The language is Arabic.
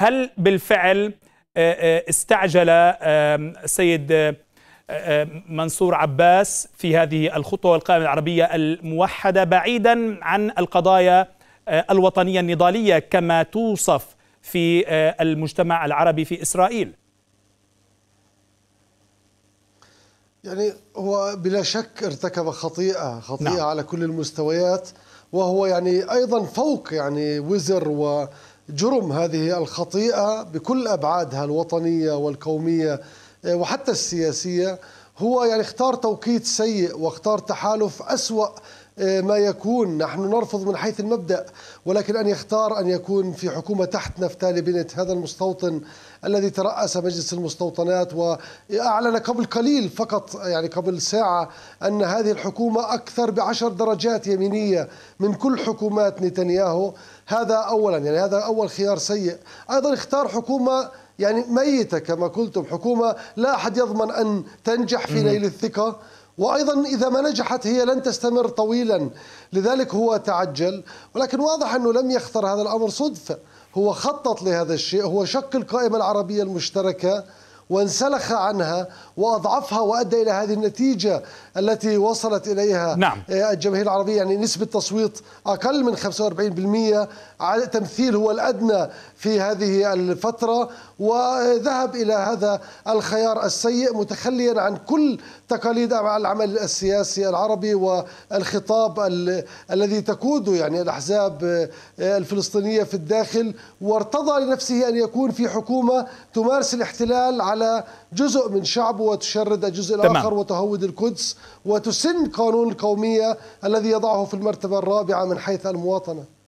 هل بالفعل آه، آه، استعجل السيد آه، منصور عباس في هذه الخطوة والقائمة العربية الموحدة بعيدا عن القضايا الوطنية النضالية كما توصف في المجتمع العربي في إسرائيل يعني هو بلا شك ارتكب خطيئة خطيئة نعم. على كل المستويات وهو يعني أيضا فوق يعني وزر و جرم هذه الخطيئه بكل ابعادها الوطنيه والقوميه إيه، وحتى السياسيه هو يعني اختار توقيت سيء واختار تحالف أسوأ آه، ما يكون نحن نرفض من حيث المبدأ ولكن أن يختار أن يكون في حكومة تحت نفتالي بنت هذا المستوطن الذي ترأس مجلس المستوطنات وأعلن قبل قليل فقط يعني قبل ساعة أن هذه الحكومة أكثر بعشر درجات يمينية من كل حكومات نتنياهو هذا أولا يعني هذا أول خيار سيء أيضا اختار حكومة يعني ميتة كما قلتم حكومة لا أحد يضمن أن تنجح في نيل الثقة وايضا اذا ما نجحت هي لن تستمر طويلا لذلك هو تعجل ولكن واضح انه لم يختر هذا الامر صدفه هو خطط لهذا الشيء هو شكل القائمة العربيه المشتركه وانسلخ عنها واضعفها وادى الى هذه النتيجه التي وصلت اليها نعم. آه، الجماهير العربيه يعني نسبه تصويت اقل من 45% على تمثيل هو الادنى في هذه الفتره وذهب الى هذا الخيار السيء متخليا عن كل تقاليد العمل السياسي العربي والخطاب ال الذي تقوده يعني الاحزاب آه، الفلسطينيه في الداخل وارتضى لنفسه ان يكون في حكومه تمارس الاحتلال على على جزء من شعبه وتشرد الجزء تمام. الآخر وتهود القدس وتسن قانون القومية الذي يضعه في المرتبة الرابعة من حيث المواطنة